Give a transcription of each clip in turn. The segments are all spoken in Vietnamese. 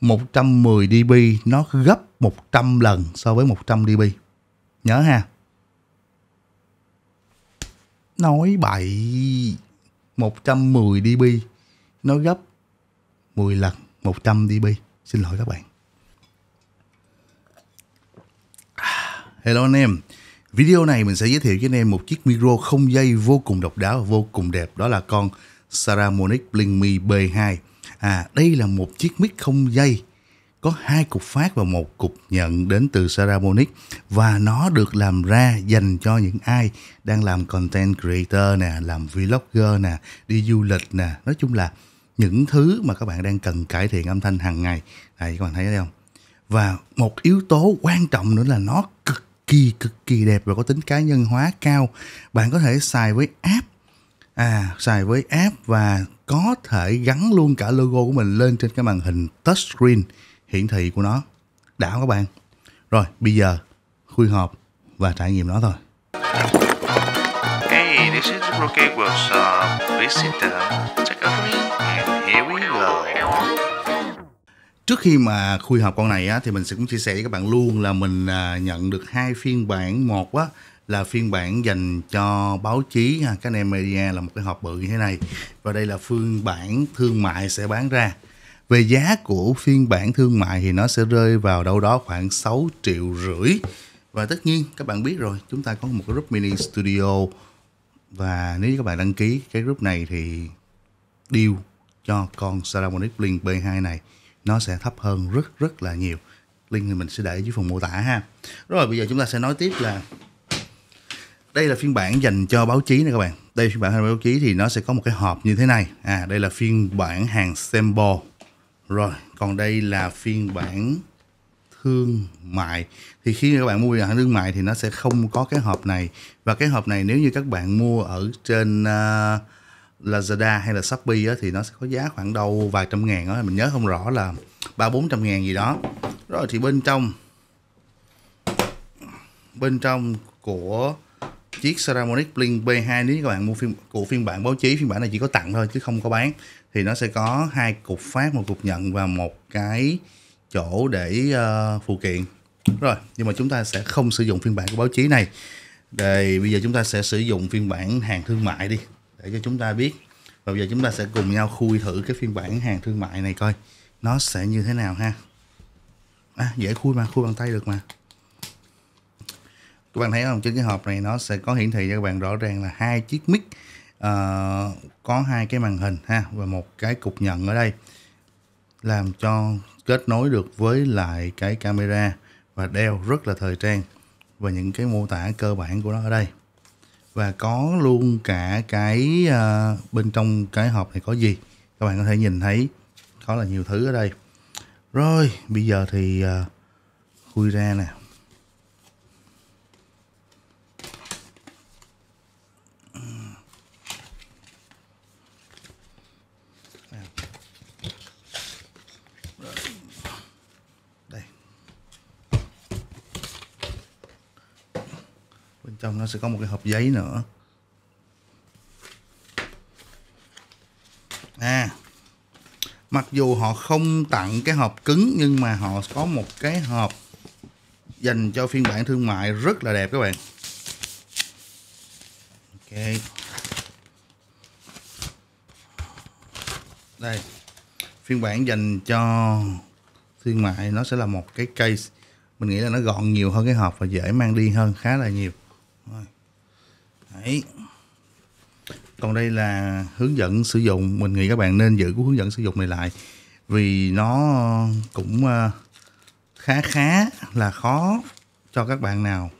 110 dB nó gấp 100 lần so với 100 dB. Nhớ ha. Nói bậy. 110 dB nó gấp 10 lần 100 dB. Xin lỗi các bạn. Hello anh em. Video này mình sẽ giới thiệu cho anh em một chiếc micro không dây vô cùng độc đáo và vô cùng đẹp. Đó là con Saramonic Blink Mi B2. À, đây là một chiếc mic không dây có hai cục phát và một cục nhận đến từ Saramonic và nó được làm ra dành cho những ai đang làm content creator nè, làm vlogger nè, đi du lịch nè, nói chung là những thứ mà các bạn đang cần cải thiện âm thanh hàng ngày. Đây các bạn thấy thấy không? Và một yếu tố quan trọng nữa là nó cực kỳ cực kỳ đẹp và có tính cá nhân hóa cao. Bạn có thể xài với app à xài với app và có thể gắn luôn cả logo của mình lên trên cái màn hình touch screen hiển thị của nó đã các bạn rồi bây giờ khui hộp và trải nghiệm nó thôi Hey, this is Rocket Workshop. Visitor, check out me trước khi mà khui hộp con này á, thì mình sẽ cũng chia sẻ với các bạn luôn là mình à, nhận được hai phiên bản một á là phiên bản dành cho báo chí ha các anh em media là một cái hộp bự như thế này và đây là phiên bản thương mại sẽ bán ra về giá của phiên bản thương mại thì nó sẽ rơi vào đâu đó khoảng 6 triệu rưỡi và tất nhiên các bạn biết rồi chúng ta có một cái group mini studio và nếu các bạn đăng ký cái group này thì deal cho con Salamonic Blink B2 này nó sẽ thấp hơn rất rất là nhiều link thì mình sẽ để dưới phần mô tả ha rồi bây giờ chúng ta sẽ nói tiếp là đây là phiên bản dành cho báo chí nè các bạn đây phiên bản hàng báo chí thì nó sẽ có một cái hộp như thế này à đây là phiên bản hàng sample rồi còn đây là phiên bản thương mại thì khi các bạn mua hàng thương mại thì nó sẽ không có cái hộp này và cái hộp này nếu như các bạn mua ở trên uh, Lazada hay là Shopee á, thì nó sẽ có giá khoảng đâu vài trăm ngàn đó. mình nhớ không rõ là ba bốn trăm ngàn gì đó rồi thì bên trong bên trong của chiếc saramonic Blink B2 nếu các bạn mua phiên của phiên bản báo chí phiên bản này chỉ có tặng thôi chứ không có bán thì nó sẽ có hai cục phát một cục nhận và một cái chỗ để uh, phụ kiện rồi nhưng mà chúng ta sẽ không sử dụng phiên bản của báo chí này để bây giờ chúng ta sẽ sử dụng phiên bản hàng thương mại đi để cho chúng ta biết và bây giờ chúng ta sẽ cùng nhau khui thử cái phiên bản hàng thương mại này coi nó sẽ như thế nào ha à, dễ khui mà khui bằng tay được mà các bạn thấy không trên cái hộp này nó sẽ có hiển thị cho các bạn rõ ràng là hai chiếc mic uh, có hai cái màn hình ha và một cái cục nhận ở đây làm cho kết nối được với lại cái camera và đeo rất là thời trang và những cái mô tả cơ bản của nó ở đây và có luôn cả cái uh, bên trong cái hộp này có gì các bạn có thể nhìn thấy có là nhiều thứ ở đây rồi bây giờ thì uh, khui ra nè sẽ có một cái hộp giấy nữa à mặc dù họ không tặng cái hộp cứng nhưng mà họ có một cái hộp dành cho phiên bản thương mại rất là đẹp các bạn ok đây phiên bản dành cho thương mại nó sẽ là một cái case mình nghĩ là nó gọn nhiều hơn cái hộp và dễ mang đi hơn khá là nhiều Đấy. Còn đây là hướng dẫn sử dụng, mình nghĩ các bạn nên giữ cái hướng dẫn sử dụng này lại vì nó cũng ờ, khá khá là khó cho các bạn nào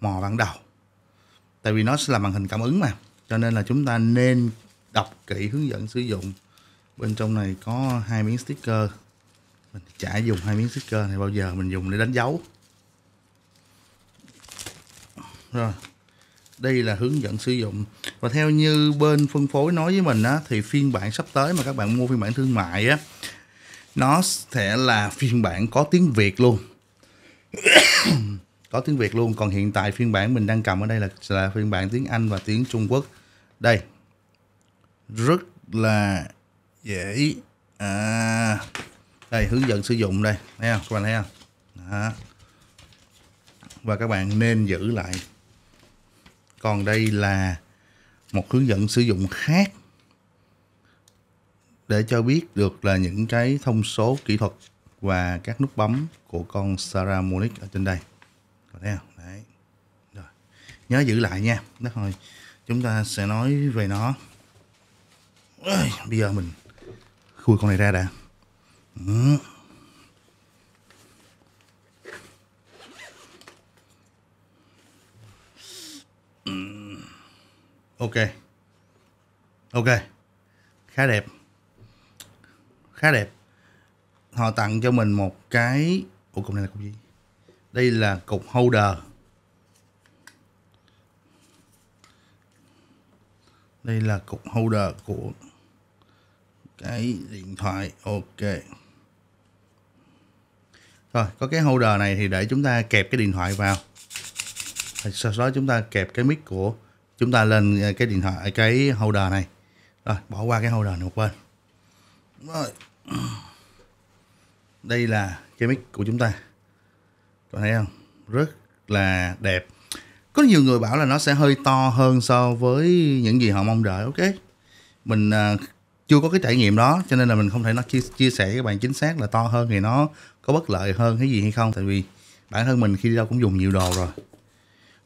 mò ban đầu. Tại vì nó sẽ là màn hình cảm ứng mà, cho nên là chúng ta nên đọc kỹ hướng dẫn sử dụng. Bên trong này có hai miếng sticker. Mình chả dùng hai miếng sticker này bao giờ, mình dùng để đánh dấu. Rồi, đây là hướng dẫn sử dụng và theo như bên phân phối nói với mình á, thì phiên bản sắp tới mà các bạn mua phiên bản thương mại á nó sẽ là phiên bản có tiếng Việt luôn có tiếng Việt luôn còn hiện tại phiên bản mình đang cầm ở đây là là phiên bản tiếng Anh và tiếng Trung Quốc đây rất là dễ à, đây hướng dẫn sử dụng đây thấy các bạn thấy không Đó. và các bạn nên giữ lại còn đây là một hướng dẫn sử dụng khác để cho biết được là những cái thông số kỹ thuật và các nút bấm của con Sarah Saramonic ở trên đây. Có thấy không? Đấy. Rồi. Nhớ giữ lại nha. Đó thôi. Chúng ta sẽ nói về nó. Bây giờ mình khui con này ra đã. Ừ. ok ok khá đẹp khá đẹp họ tặng cho mình một cái ủa cục này là cục gì đây là cục holder đây là cục holder của cái điện thoại ok rồi có cái holder này thì để chúng ta kẹp cái điện thoại vào sau đó chúng ta kẹp cái mic của chúng ta lên à, cái điện thoại cái holder này rồi bỏ qua cái holder này một bên rồi đây là cái mic của chúng ta có thấy không rất là đẹp có nhiều người bảo là nó sẽ hơi to hơn so với những gì họ mong đợi ok mình uh, chưa có cái trải nghiệm đó cho nên là mình không thể nó chia, chia sẻ các bạn chính xác là to hơn thì nó có bất lợi hơn cái gì hay không tại vì bản thân mình khi đi đâu cũng dùng nhiều đồ rồi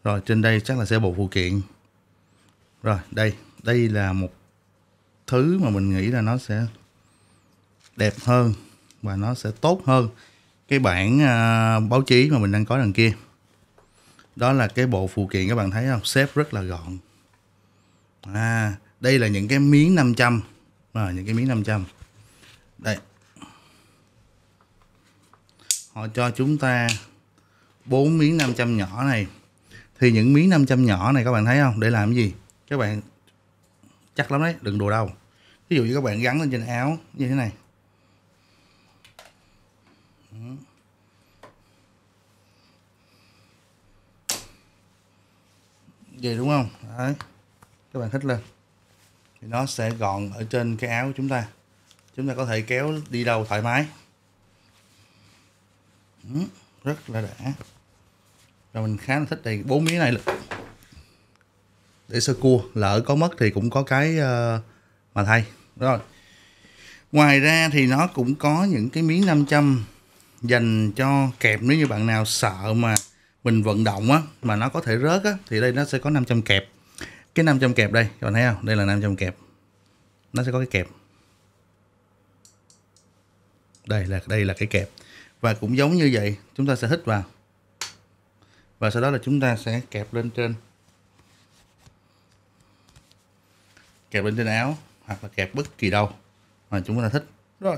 rồi trên đây chắc là sẽ bộ phụ kiện. Rồi đây, đây là một thứ mà mình nghĩ là nó sẽ đẹp hơn và nó sẽ tốt hơn cái bản uh, à, báo chí mà mình đang có đằng kia. Đó là cái bộ phụ kiện các bạn thấy không? Xếp rất là gọn. À, đây là những cái miếng 500. À, những cái miếng 500. Đây. Họ cho chúng ta bốn miếng 500 nhỏ này thì những miếng 500 nhỏ này các bạn thấy không để làm cái gì các bạn chắc lắm đấy đừng đùa đâu ví dụ như các bạn gắn lên trên áo như thế này vậy đúng không đấy các bạn thích lên thì nó sẽ gọn ở trên cái áo của chúng ta chúng ta có thể kéo đi đâu thoải mái ừ, rất là đã và mình khá là thích thì bốn miếng này là để sơ cua lỡ có mất thì cũng có cái uh, mà thay rồi ngoài ra thì nó cũng có những cái miếng 500 dành cho kẹp nếu như bạn nào sợ mà mình vận động á mà nó có thể rớt á thì đây nó sẽ có 500 kẹp cái 500 kẹp đây các bạn thấy không đây là 500 kẹp nó sẽ có cái kẹp đây là đây là cái kẹp và cũng giống như vậy chúng ta sẽ hít vào và sau đó là chúng ta sẽ kẹp lên trên kẹp lên trên áo hoặc là kẹp bất kỳ đâu mà chúng ta thích rồi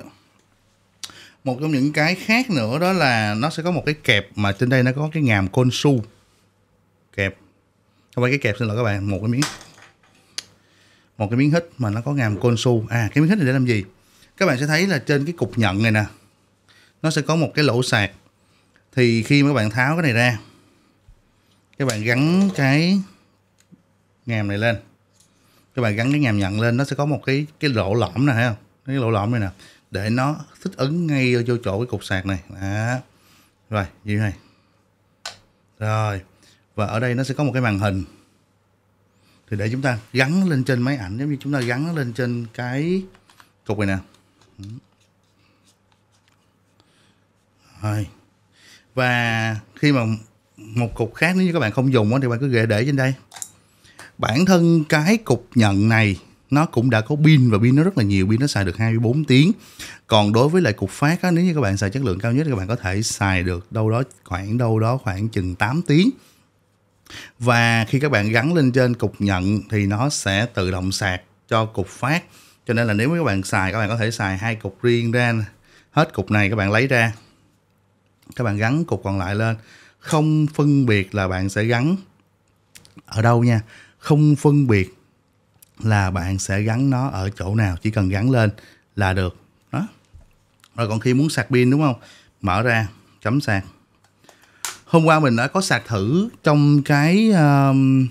một trong những cái khác nữa đó là nó sẽ có một cái kẹp mà trên đây nó có cái ngàm côn su kẹp không phải cái kẹp xin lỗi các bạn một cái miếng một cái miếng hít mà nó có ngàm côn su à cái miếng hít này để làm gì các bạn sẽ thấy là trên cái cục nhận này nè nó sẽ có một cái lỗ sạc thì khi mà các bạn tháo cái này ra các bạn gắn cái ngàm này lên các bạn gắn cái ngàm nhận lên nó sẽ có một cái cái lỗ lõm này thấy không cái lỗ lõm này nè để nó thích ứng ngay vô chỗ cái cục sạc này đó. rồi như này rồi và ở đây nó sẽ có một cái màn hình thì để chúng ta gắn lên trên máy ảnh giống như chúng ta gắn lên trên cái cục này nè rồi và khi mà một cục khác nếu như các bạn không dùng thì bạn cứ ghệ để trên đây bản thân cái cục nhận này nó cũng đã có pin và pin nó rất là nhiều pin nó xài được 24 tiếng còn đối với lại cục phát á, nếu như các bạn xài chất lượng cao nhất thì các bạn có thể xài được đâu đó khoảng đâu đó khoảng chừng 8 tiếng và khi các bạn gắn lên trên cục nhận thì nó sẽ tự động sạc cho cục phát cho nên là nếu các bạn xài các bạn có thể xài hai cục riêng ra hết cục này các bạn lấy ra các bạn gắn cục còn lại lên không phân biệt là bạn sẽ gắn ở đâu nha không phân biệt là bạn sẽ gắn nó ở chỗ nào chỉ cần gắn lên là được đó rồi còn khi muốn sạc pin đúng không mở ra cắm sạc hôm qua mình đã có sạc thử trong cái uh, um,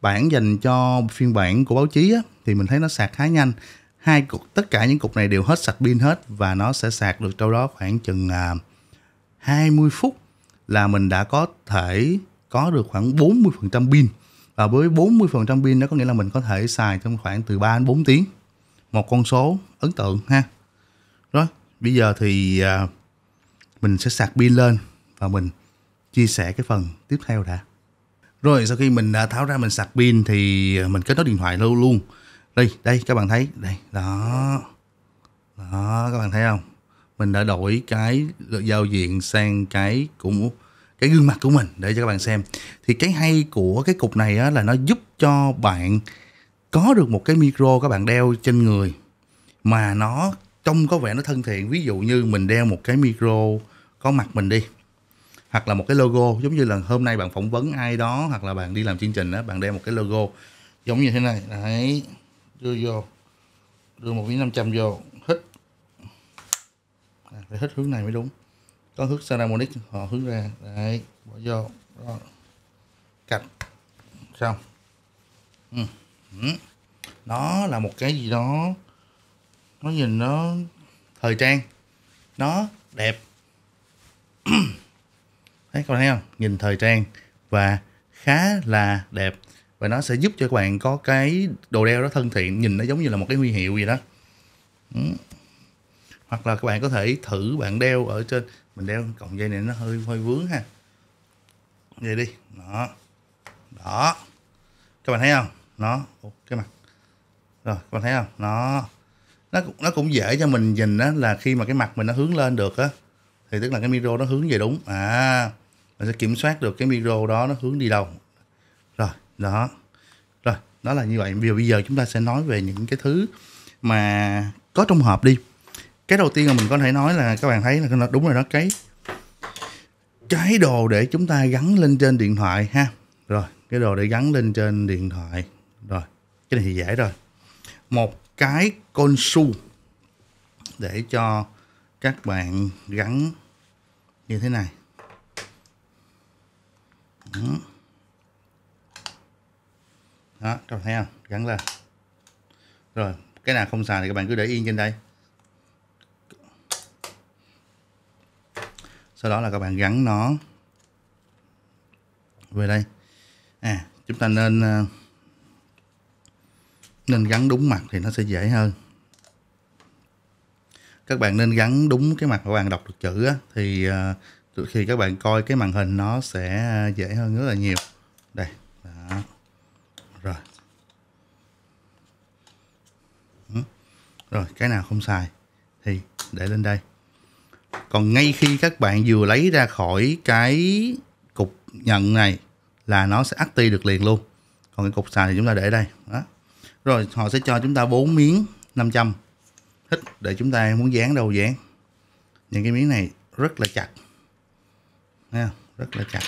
bản dành cho phiên bản của báo chí á, thì mình thấy nó sạc khá nhanh hai cục tất cả những cục này đều hết sạc pin hết và nó sẽ sạc được đâu đó khoảng chừng uh, à, 20 phút là mình đã có thể có được khoảng 40% pin và với 40% pin nó có nghĩa là mình có thể xài trong khoảng từ 3 đến 4 tiếng một con số ấn tượng ha rồi bây giờ thì à, mình sẽ sạc pin lên và mình chia sẻ cái phần tiếp theo đã rồi sau khi mình đã à, tháo ra mình sạc pin thì mình kết nối điện thoại luôn luôn đây đây các bạn thấy đây đó đó các bạn thấy không mình đã đổi cái giao diện sang cái của cái gương mặt của mình để cho các bạn xem thì cái hay của cái cục này á, là nó giúp cho bạn có được một cái micro các bạn đeo trên người mà nó trông có vẻ nó thân thiện ví dụ như mình đeo một cái micro có mặt mình đi hoặc là một cái logo giống như là hôm nay bạn phỏng vấn ai đó hoặc là bạn đi làm chương trình đó bạn đeo một cái logo giống như thế này đấy đưa vô đưa một cái 500 vô phải hết hướng này mới đúng có hướng Saramonic họ hướng ra đấy bỏ vô đó. cạch xong ừ. ừ. nó là một cái gì đó nó nhìn nó thời trang nó đẹp thấy các bạn thấy không nhìn thời trang và khá là đẹp và nó sẽ giúp cho các bạn có cái đồ đeo đó thân thiện nhìn nó giống như là một cái huy hiệu gì đó ừ hoặc là các bạn có thể thử bạn đeo ở trên mình đeo cọng dây này nó hơi hơi vướng ha vậy đi đó đó các bạn thấy không nó cái mặt rồi các bạn thấy không nó nó cũng nó cũng dễ cho mình nhìn đó là khi mà cái mặt mình nó hướng lên được á thì tức là cái micro nó hướng về đúng à mình sẽ kiểm soát được cái micro đó nó hướng đi đâu rồi đó rồi đó là như vậy bây giờ chúng ta sẽ nói về những cái thứ mà có trong hộp đi cái đầu tiên mà mình có thể nói là các bạn thấy là nó đúng rồi đó cái cái đồ để chúng ta gắn lên trên điện thoại ha rồi cái đồ để gắn lên trên điện thoại rồi cái này thì dễ rồi một cái con su để cho các bạn gắn như thế này đó các bạn thấy không gắn lên rồi cái nào không xài thì các bạn cứ để yên trên đây sau đó là các bạn gắn nó về đây à chúng ta nên ờ, nên gắn đúng mặt thì nó sẽ dễ hơn các bạn nên gắn đúng cái mặt các bạn đọc được chữ á, thì ờ, khi các bạn coi cái màn hình nó sẽ ờ, dễ hơn rất là nhiều đây đó. rồi ừ, rồi cái nào không xài thì để lên đây còn ngay khi các bạn vừa lấy ra khỏi cái cục nhận này là nó sẽ active được liền luôn còn cái cục sàn thì chúng ta để đây đó rồi họ sẽ cho chúng ta 4 miếng 500 thích để chúng ta muốn dán đâu dán những cái miếng này rất là chặt Nha, rất là chặt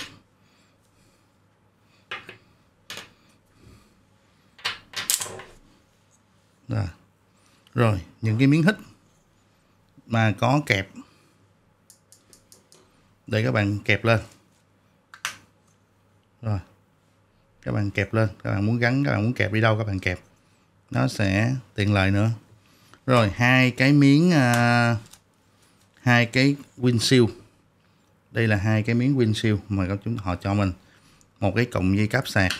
Rồi. Rồi, những cái miếng hít mà có kẹp để các bạn kẹp lên rồi các bạn kẹp lên các bạn muốn gắn các bạn muốn kẹp đi đâu các bạn kẹp nó sẽ tiện lợi nữa rồi hai cái miếng à, hai cái windshield đây là hai cái miếng windshield mà các chúng họ cho mình một cái cọng dây cáp sạc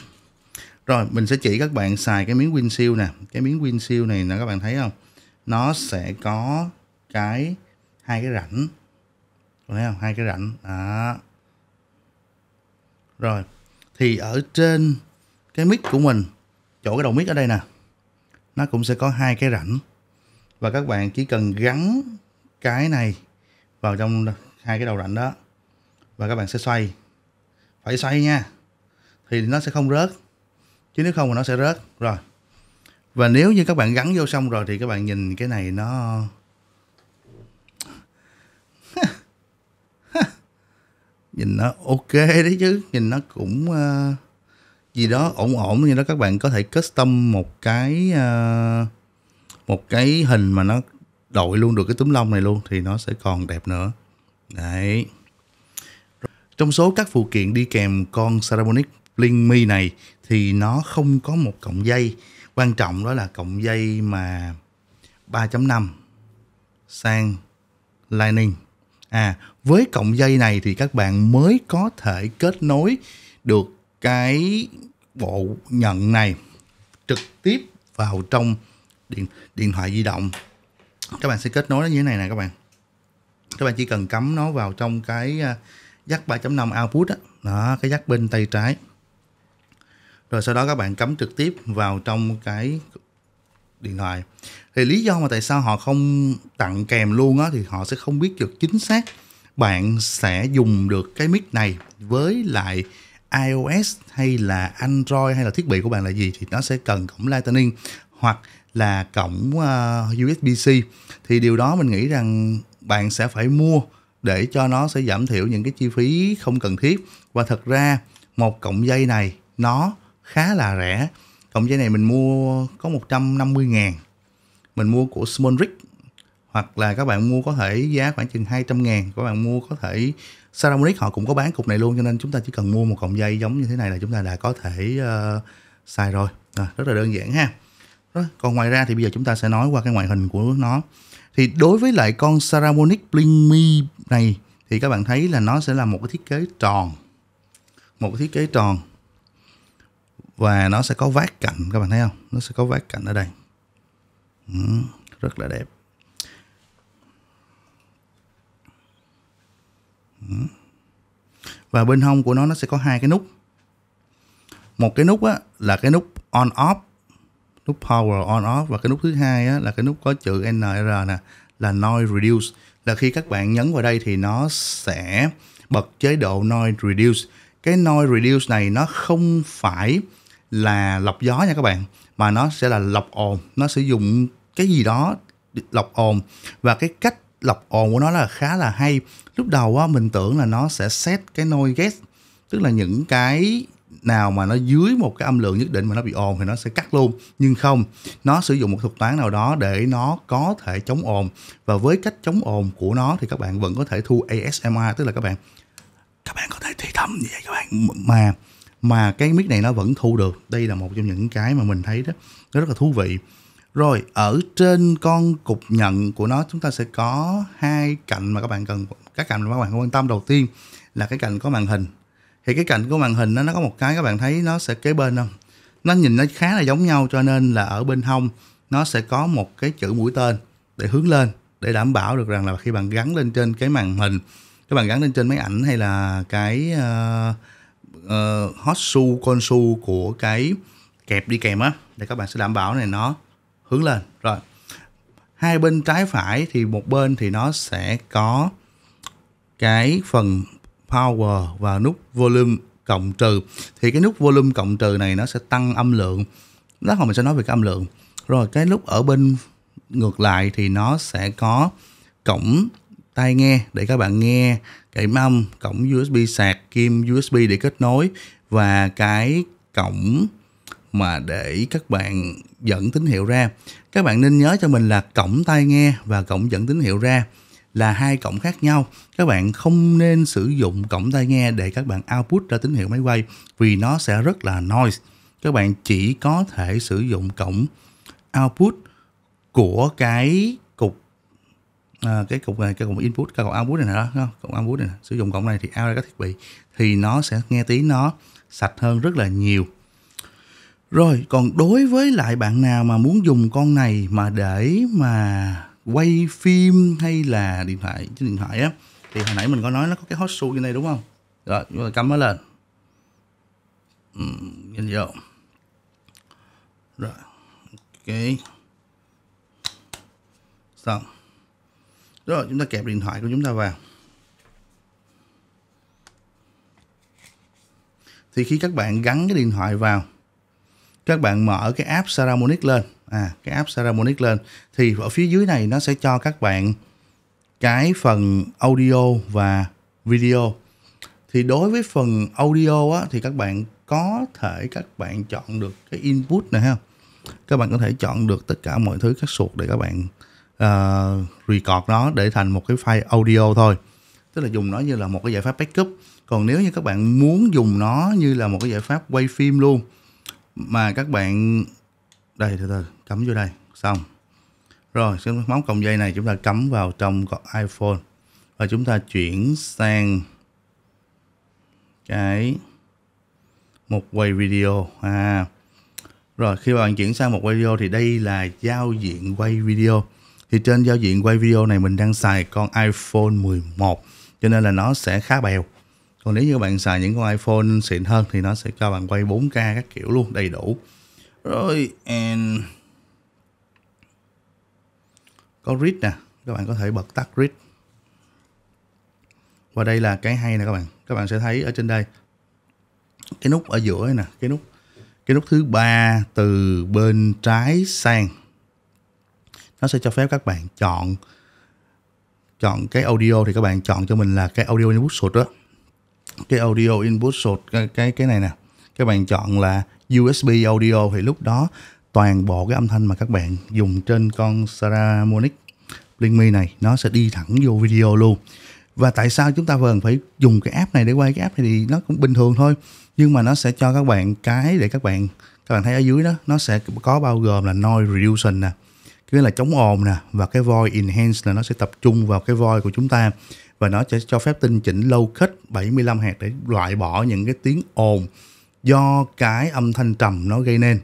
rồi mình sẽ chỉ các bạn xài cái miếng windshield nè cái miếng windshield này nè các bạn thấy không nó sẽ có cái hai cái rãnh thấy không? Hai cái rãnh. Đó. Rồi. Thì ở trên cái mic của mình, chỗ cái đầu mic ở đây nè, nó cũng sẽ có hai cái rãnh. Và các bạn chỉ cần gắn cái này vào trong hai cái đầu rãnh đó. Và các bạn sẽ xoay. Phải xoay nha. Thì nó sẽ không rớt. Chứ nếu không thì nó sẽ rớt. Rồi. Và nếu như các bạn gắn vô xong rồi thì các bạn nhìn cái này nó nhìn nó ok đấy chứ nhìn nó cũng uh, gì đó ổn ổn như đó các bạn có thể custom một cái uh, một cái hình mà nó đội luôn được cái túm lông này luôn thì nó sẽ còn đẹp nữa đấy trong số các phụ kiện đi kèm con Saramonic Blink Mi này thì nó không có một cọng dây quan trọng đó là cọng dây mà 3.5 sang Lightning à với cọng dây này thì các bạn mới có thể kết nối được cái bộ nhận này trực tiếp vào trong điện điện thoại di động các bạn sẽ kết nối nó như thế này nè các bạn các bạn chỉ cần cắm nó vào trong cái à, jack 3.5 output đó. đó cái jack bên tay trái rồi sau đó các bạn cắm trực tiếp vào trong cái điện thoại thì lý do mà tại sao họ không tặng kèm luôn á thì họ sẽ không biết được chính xác bạn sẽ dùng được cái mic này với lại iOS hay là Android hay là thiết bị của bạn là gì thì nó sẽ cần cổng Lightning hoặc là cổng uh, ờ, USB-C thì điều đó mình nghĩ rằng bạn sẽ phải mua để cho nó sẽ giảm thiểu những cái chi phí không cần thiết và thật ra một cổng dây này nó khá là rẻ cổng dây này mình mua có 150 ngàn mình mua của Smolrick hoặc là các bạn mua có thể giá khoảng chừng 200 ngàn các bạn mua có thể Saramonic họ cũng có bán cục này luôn cho nên chúng ta chỉ cần mua một cọng dây giống như thế này là chúng ta đã có thể uh, xài rồi à, rất là đơn giản ha đó. còn ngoài ra thì bây giờ chúng ta sẽ nói qua cái ngoại hình của nó thì đối với lại con Saramonic Blingy này thì các bạn thấy là nó sẽ là một cái thiết kế tròn một cái thiết kế tròn và nó sẽ có vát cạnh các bạn thấy không nó sẽ có vát cạnh ở đây ừ, rất là đẹp Ừ. và bên hông của nó nó sẽ có hai cái nút một cái nút á, là cái nút on off nút power on off và cái nút thứ hai á, là cái nút có chữ NR nè là noise reduce là khi các bạn nhấn vào đây thì nó sẽ bật chế độ noise reduce cái noise reduce này nó không phải là lọc gió nha các bạn mà nó sẽ là lọc ồn nó sử dụng cái gì đó lọc ồn và cái cách lọc on của nó là khá là hay lúc đầu á, mình tưởng là nó sẽ set cái noise gate tức là những cái nào mà nó dưới một cái âm lượng nhất định mà nó bị ồn thì nó sẽ cắt luôn nhưng không nó sử dụng một thuật toán nào đó để nó có thể chống ồn và với cách chống ồn của nó thì các bạn vẫn có thể thu ASMR tức là các bạn các bạn có thể thì thầm như vậy các bạn mà mà cái mic này nó vẫn thu được đây là một trong những cái mà mình thấy đó nó rất là thú vị rồi ở trên con cục nhận của nó chúng ta sẽ có hai cạnh mà các bạn cần các cạnh mà các bạn quan tâm đầu tiên là cái cạnh có màn hình. Thì cái cạnh của màn hình nó nó có một cái các bạn thấy nó sẽ kế bên không? Nó nhìn nó khá là giống nhau cho nên là ở bên hông nó sẽ có một cái chữ mũi tên để hướng lên để đảm bảo được rằng là khi bạn gắn lên trên cái màn hình các bạn gắn lên trên máy ảnh hay là cái uh, uh, hot su con su của cái kẹp đi kèm á để các bạn sẽ đảm bảo này nó hướng lên rồi hai bên trái phải thì một bên thì nó sẽ có cái phần power và nút volume cộng trừ thì cái nút volume cộng trừ này nó sẽ tăng âm lượng lát hồi mình sẽ nói về cái âm lượng rồi cái nút ở bên ngược lại thì nó sẽ có cổng tai nghe để các bạn nghe cái âm cổng USB sạc kim USB để kết nối và cái cổng mà để các bạn dẫn tín hiệu ra các bạn nên nhớ cho mình là cổng tai nghe và cổng dẫn tín hiệu ra là hai cổng khác nhau các bạn không nên sử dụng cổng tai nghe để các bạn output ra tín hiệu máy quay vì nó sẽ rất là noise các bạn chỉ có thể sử dụng cổng output của cái cục à, cái cục này cái cục input cái cục output này nữa không? cục output này sử dụng cổng này thì out ra các thiết bị thì nó sẽ nghe tiếng nó sạch hơn rất là nhiều rồi, còn đối với lại bạn nào mà muốn dùng con này mà để mà quay phim hay là điện thoại trên điện thoại á thì hồi nãy mình có nói nó có cái hot shoe như này đúng không? Rồi, chúng ta cắm nó lên. Ừ, nhìn vô. Rồi. Ok. Xong. Rồi, chúng ta kẹp điện thoại của chúng ta vào. Thì khi các bạn gắn cái điện thoại vào các bạn mở cái app Saramonic lên à cái app Saramonic lên thì ở phía dưới này nó sẽ cho các bạn cái phần audio và video thì đối với phần audio á, thì các bạn có thể các bạn chọn được cái input này ha các bạn có thể chọn được tất cả mọi thứ các suột để các bạn uh, record nó để thành một cái file audio thôi tức là dùng nó như là một cái giải pháp backup còn nếu như các bạn muốn dùng nó như là một cái giải pháp quay phim luôn mà các bạn đây từ từ cắm vô đây xong rồi cái móc còng dây này chúng ta cắm vào trong con iPhone và chúng ta chuyển sang cái một quay video à rồi khi bạn chuyển sang một quay video thì đây là giao diện quay video thì trên giao diện quay video này mình đang xài con iPhone 11 cho nên là nó sẽ khá bèo còn nếu như các bạn xài những con iPhone xịn hơn thì nó sẽ cho bạn quay 4K các kiểu luôn đầy đủ rồi and có grid nè các bạn có thể bật tắt grid và đây là cái hay nè các bạn các bạn sẽ thấy ở trên đây cái nút ở giữa nè cái nút cái nút thứ ba từ bên trái sang nó sẽ cho phép các bạn chọn chọn cái audio thì các bạn chọn cho mình là cái audio input source đó cái audio input sột cái cái cái này nè các bạn chọn là USB audio thì lúc đó toàn bộ cái âm thanh mà các bạn dùng trên con Saramonic Blink này nó sẽ đi thẳng vô video luôn và tại sao chúng ta vẫn phải dùng cái app này để quay cái app này thì nó cũng bình thường thôi nhưng mà nó sẽ cho các bạn cái để các bạn các bạn thấy ở dưới đó nó sẽ có bao gồm là noise reduction nè nghĩa là chống ồn nè và cái voice enhance là nó sẽ tập trung vào cái voice của chúng ta và nó sẽ cho phép tinh chỉnh low cut 75 hạt để loại bỏ những cái tiếng ồn do cái âm thanh trầm nó gây nên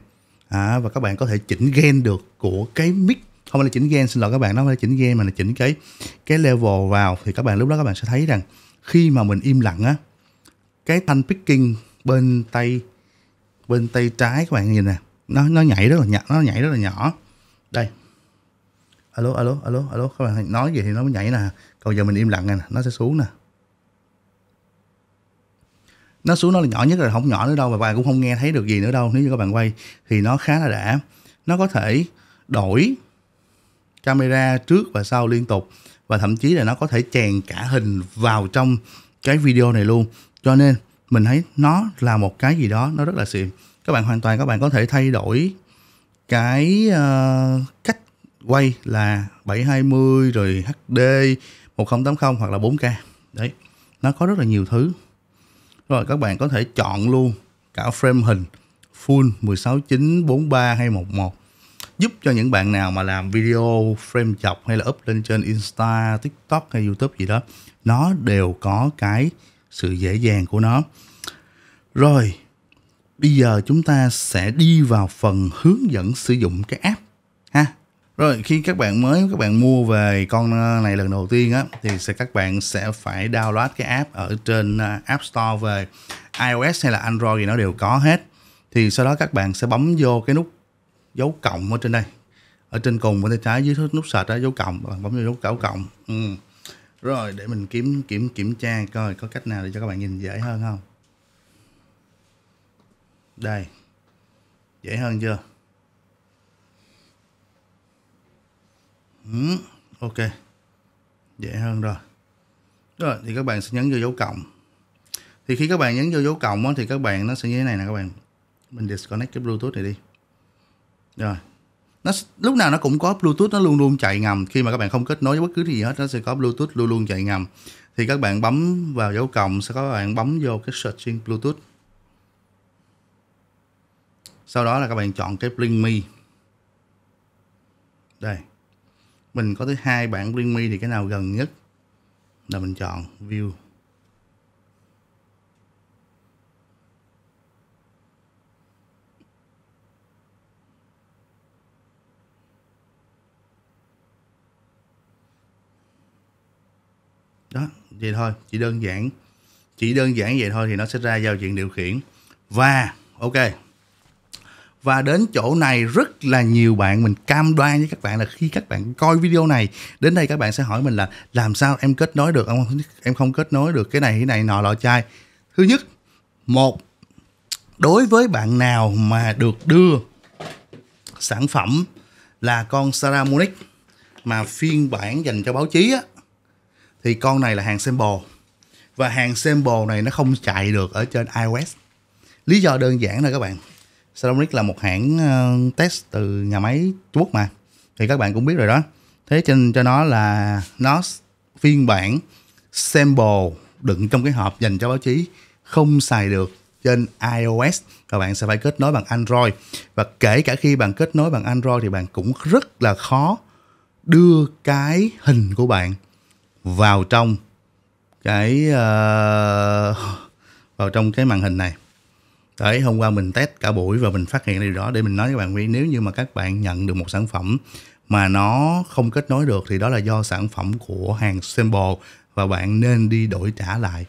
à, và các bạn có thể chỉnh gain được của cái mic không phải là chỉnh gain xin lỗi các bạn nó không phải là chỉnh gain mà là chỉnh cái cái level vào thì các bạn lúc đó các bạn sẽ thấy rằng khi mà mình im lặng á cái thanh picking bên tay bên tay trái các bạn nhìn nè nó nó nhảy rất là nhỏ nó nhảy rất là nhỏ đây alo alo alo alo các bạn nói gì thì nó mới nhảy nè còn giờ mình im lặng này nè nó sẽ xuống nè nó xuống nó là nhỏ nhất rồi không nhỏ nữa đâu và bạn cũng không nghe thấy được gì nữa đâu nếu như các bạn quay thì nó khá là đã nó có thể đổi camera trước và sau liên tục và thậm chí là nó có thể chèn cả hình vào trong cái video này luôn cho nên mình thấy nó là một cái gì đó nó rất là xịn các bạn hoàn toàn các bạn có thể thay đổi cái uh, cách quay là 720 rồi HD 1080 hoặc là 4K đấy nó có rất là nhiều thứ rồi các bạn có thể chọn luôn cả frame hình full 16 9 43 hay 11 giúp cho những bạn nào mà làm video frame chọc hay là up lên trên Insta, TikTok hay YouTube gì đó nó đều có cái sự dễ dàng của nó rồi bây giờ chúng ta sẽ đi vào phần hướng dẫn sử dụng cái app ha rồi khi các bạn mới các bạn mua về con ờ, này lần đầu tiên á thì sẽ các bạn sẽ phải download cái app ở trên ờ, App Store về iOS hay là Android thì nó đều có hết. Thì sau đó các bạn sẽ bấm vô cái nút dấu cộng ở trên đây. Ở trên cùng bên tay trái dưới nút search đó dấu cộng, bạn bấm vô nút dấu cộng. Ừ. Rồi để mình kiếm kiểm kiểm tra coi có cách nào để cho các bạn nhìn dễ hơn không. Đây. Dễ hơn chưa? ừ, ok dễ hơn rồi rồi thì các bạn sẽ nhấn vô dấu cộng thì khi các bạn nhấn vô dấu cộng đó, thì các bạn nó sẽ như thế này nè các bạn mình disconnect cái bluetooth này đi rồi nó lúc nào nó cũng có bluetooth nó luôn luôn chạy ngầm khi mà các bạn không kết nối với bất cứ gì hết nó sẽ có bluetooth luôn luôn chạy ngầm thì các bạn bấm vào dấu cộng sẽ có bạn bấm vô cái searching bluetooth sau đó là các bạn chọn cái blink me đây mình có thứ hai bản bring me thì cái nào gần nhất là mình chọn view đó vậy thôi chỉ đơn giản chỉ đơn giản vậy thôi thì nó sẽ ra giao diện điều khiển và ok và đến chỗ này rất là nhiều bạn mình cam đoan với các bạn là khi các bạn coi video này đến đây các bạn sẽ hỏi mình là làm sao em kết nối được em không, em không kết nối được cái này cái này nọ lọ chai thứ nhất một đối với bạn nào mà được đưa sản phẩm là con Sarah Saramonic mà phiên bản dành cho báo chí á thì con này là hàng sample và hàng sample này nó không chạy được ở trên iOS lý do đơn giản là các bạn Salonic là một hãng ờ, test từ nhà máy Trung Quốc mà thì các bạn cũng biết rồi đó thế trên cho nó là nó phiên bản sample đựng trong cái hộp dành cho báo chí không xài được trên iOS Các bạn sẽ phải kết nối bằng Android và kể cả khi bạn kết nối bằng Android thì bạn cũng rất là khó đưa cái hình của bạn vào trong cái uh, vào trong cái màn hình này Đấy, hôm qua mình test cả buổi và mình phát hiện điều đó để mình nói với bạn Vy nếu như mà các bạn nhận được một sản phẩm mà nó không kết nối được thì đó là do sản phẩm của hàng sample và bạn nên đi đổi trả lại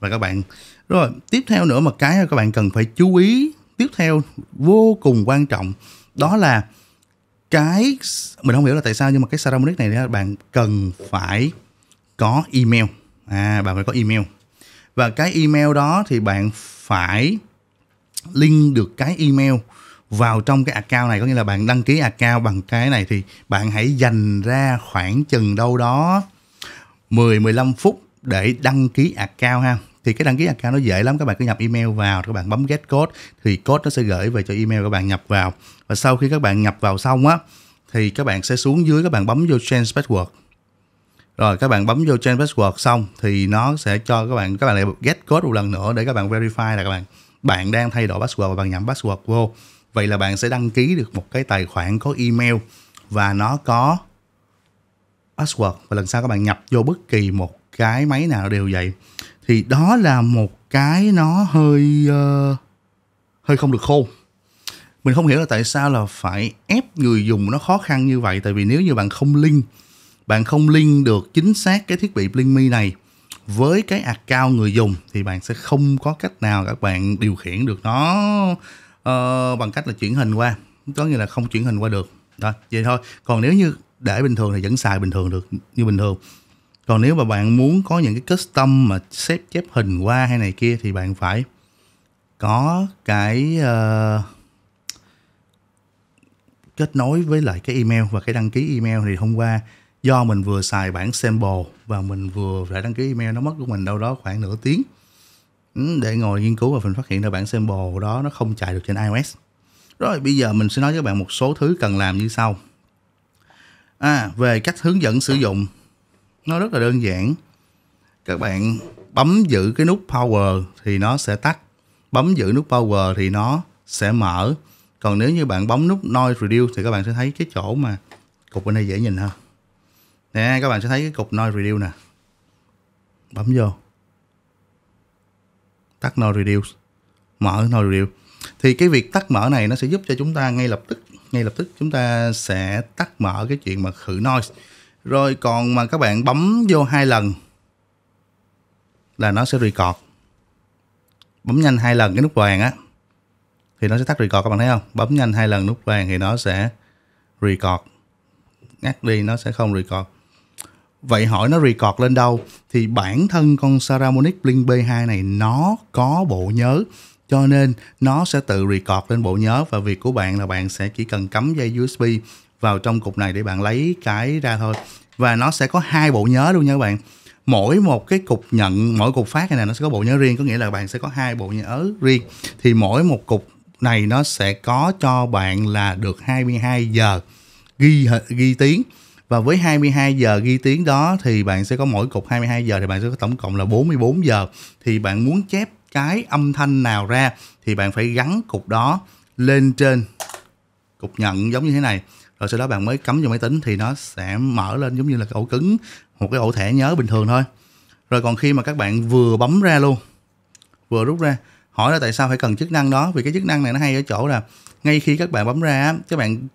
và các bạn rồi tiếp theo nữa mà cái các bạn cần phải chú ý tiếp theo vô cùng quan trọng đó là cái mình không hiểu là tại sao nhưng mà cái saramonic này đó, bạn cần phải có email à bạn phải có email và cái email đó thì bạn phải link được cái email vào trong cái account này có nghĩa là bạn đăng ký account bằng cái này thì bạn hãy dành ra khoảng chừng đâu đó 10 15 phút để đăng ký account ha thì cái đăng ký account nó dễ lắm các bạn cứ nhập email vào các bạn bấm get code thì code nó sẽ gửi về cho email các bạn nhập vào và sau khi các bạn nhập vào xong á thì các bạn sẽ xuống dưới các bạn bấm vô change password rồi các bạn bấm vô change password xong thì nó sẽ cho các bạn các bạn lại get code một lần nữa để các bạn verify là các bạn bạn đang thay đổi password và bạn nhắn password vô vậy là bạn sẽ đăng ký được một cái tài khoản có email và nó có password và lần sau các bạn nhập vô bất kỳ một cái máy nào đều vậy thì đó là một cái nó hơi uh, hơi không được khôn mình không hiểu là tại sao là phải ép người dùng nó khó khăn như vậy tại vì nếu như bạn không link bạn không link được chính xác cái thiết bị Blink Mi này với cái account người dùng thì bạn sẽ không có cách nào các bạn điều khiển được nó uh, bằng cách là chuyển hình qua có nghĩa là không chuyển hình qua được đó vậy thôi còn nếu như để bình thường thì vẫn xài bình thường được như bình thường còn nếu mà bạn muốn có những cái custom mà xếp chép hình qua hay này kia thì bạn phải có cái uh, kết nối với lại cái email và cái đăng ký email thì thông qua do mình vừa xài bản sample và mình vừa phải đăng ký email nó mất của mình đâu đó khoảng nửa tiếng ừ, để ngồi nghiên cứu và mình phát hiện ra bản sample đó nó không chạy được trên iOS rồi bây giờ mình sẽ nói với các bạn một số thứ cần làm như sau à, về cách hướng dẫn sử dụng nó rất là đơn giản các bạn bấm giữ cái nút power thì nó sẽ tắt bấm giữ nút power thì nó sẽ mở còn nếu như bạn bấm nút noise reduce thì các bạn sẽ thấy cái chỗ mà cục bên đây dễ nhìn hơn nè các bạn sẽ thấy cái cục noise reduce nè bấm vô tắt noise reduce mở noise reduce thì cái việc tắt mở này nó sẽ giúp cho chúng ta ngay lập tức ngay lập tức chúng ta sẽ tắt mở cái chuyện mà khử noise rồi còn mà các bạn bấm vô hai lần là nó sẽ record bấm nhanh hai lần cái nút vàng á thì nó sẽ tắt record các bạn thấy không bấm nhanh hai lần nút vàng thì nó sẽ record ngắt đi nó sẽ không record Vậy hỏi nó record lên đâu? Thì bản thân con Saramonic Blink B2 này nó có bộ nhớ cho nên nó sẽ tự record lên bộ nhớ và việc của bạn là bạn sẽ chỉ cần cắm dây USB vào trong cục này để bạn lấy cái ra thôi và nó sẽ có hai bộ nhớ luôn nha các bạn mỗi một cái cục nhận mỗi cục phát này, nó sẽ có bộ nhớ riêng có nghĩa là bạn sẽ có hai bộ nhớ riêng thì mỗi một cục này nó sẽ có cho bạn là được 22 giờ ghi ghi tiếng và với 22 giờ ghi tiếng đó thì bạn sẽ có mỗi cục 22 giờ thì bạn sẽ có tổng cộng là 44 giờ thì bạn muốn chép cái âm thanh nào ra thì bạn phải gắn cục đó lên trên cục nhận giống như thế này rồi sau đó bạn mới cắm vào máy tính thì nó sẽ mở lên giống như là cái ổ cứng một cái ổ thẻ nhớ bình thường thôi rồi còn khi mà các bạn vừa bấm ra luôn vừa rút ra hỏi là tại sao phải cần chức năng đó vì cái chức năng này nó hay ở chỗ là ngay khi các bạn bấm ra các bạn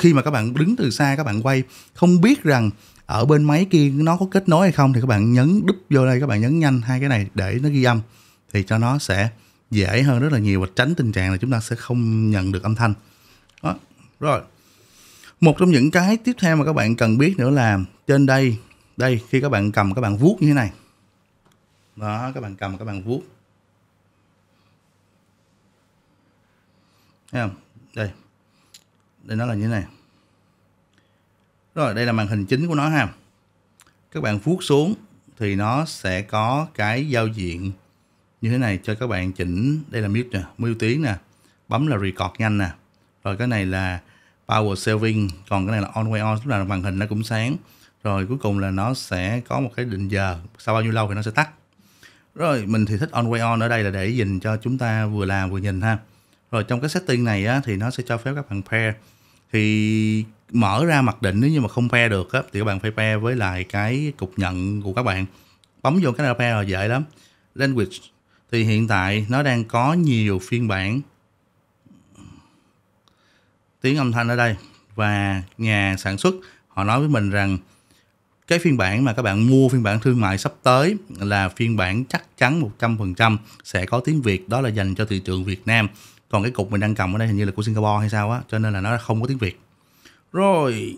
khi mà các bạn đứng từ xa các bạn quay không biết rằng ở bên máy kia nó có kết nối hay không thì các bạn nhấn đúp vô đây các bạn nhấn nhanh hai cái này để nó ghi âm thì cho nó sẽ dễ hơn rất là nhiều và tránh tình trạng là chúng ta sẽ không nhận được âm thanh đó rồi một trong những cái tiếp theo mà các bạn cần biết nữa là trên đây đây khi các bạn cầm các bạn vuốt như thế này đó các bạn cầm các bạn vuốt Thấy không? đây đây nó là như thế này rồi đây là màn hình chính của nó ha các bạn vuốt xuống thì nó sẽ có cái giao diện như thế này cho các bạn chỉnh đây là mute nè mute tiếng nè bấm là record nhanh nè rồi cái này là power saving còn cái này là on way on tức là màn hình nó cũng sáng rồi cuối cùng là nó sẽ có một cái định giờ sau bao nhiêu lâu thì nó sẽ tắt rồi mình thì thích on way on ở đây là để dành cho chúng ta vừa làm vừa nhìn ha rồi trong cái setting này á, thì nó sẽ cho phép các bạn pair thì mở ra mặc định nếu như mà không pair được á, thì các bạn phải pair với lại cái cục nhận của các bạn bấm vô cái nào pair là dễ lắm language thì hiện tại nó đang có nhiều phiên bản tiếng âm thanh ở đây và nhà sản xuất họ nói với mình rằng cái phiên bản mà các bạn mua phiên bản thương mại sắp tới là phiên bản chắc chắn 100% sẽ có tiếng Việt đó là dành cho thị trường Việt Nam còn cái cục mình đang cầm ở đây hình như là của Singapore hay sao á cho nên là nó không có tiếng Việt rồi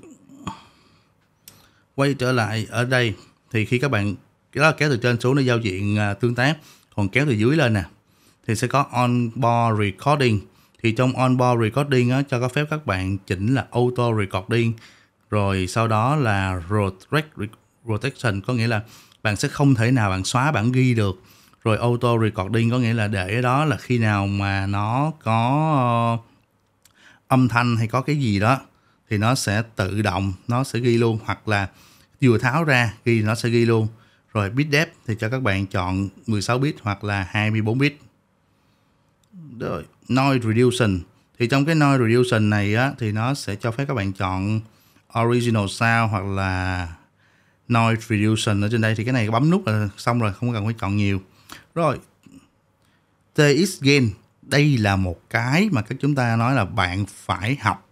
quay trở lại ở đây thì khi các bạn đó kéo từ trên xuống để giao diện à, tương tác còn kéo từ dưới lên nè thì sẽ có onboard recording thì trong onboard recording á, cho có phép các bạn chỉnh là auto recording rồi sau đó là rotation có nghĩa là bạn sẽ không thể nào bạn xóa bạn ghi được rồi auto recording có nghĩa là để đó là khi nào mà nó có ờ, âm thanh hay có cái gì đó thì nó sẽ tự động nó sẽ ghi luôn hoặc là vừa tháo ra ghi nó sẽ ghi luôn rồi bit depth thì cho các bạn chọn 16 bit hoặc là 24 bit rồi noise reduction thì trong cái noise reduction này á, thì nó sẽ cho phép các bạn chọn original sound hoặc là noise reduction ở trên đây thì cái này bấm nút là xong rồi không cần phải chọn nhiều rồi, TX gain đây là một cái mà các chúng ta nói là bạn phải học.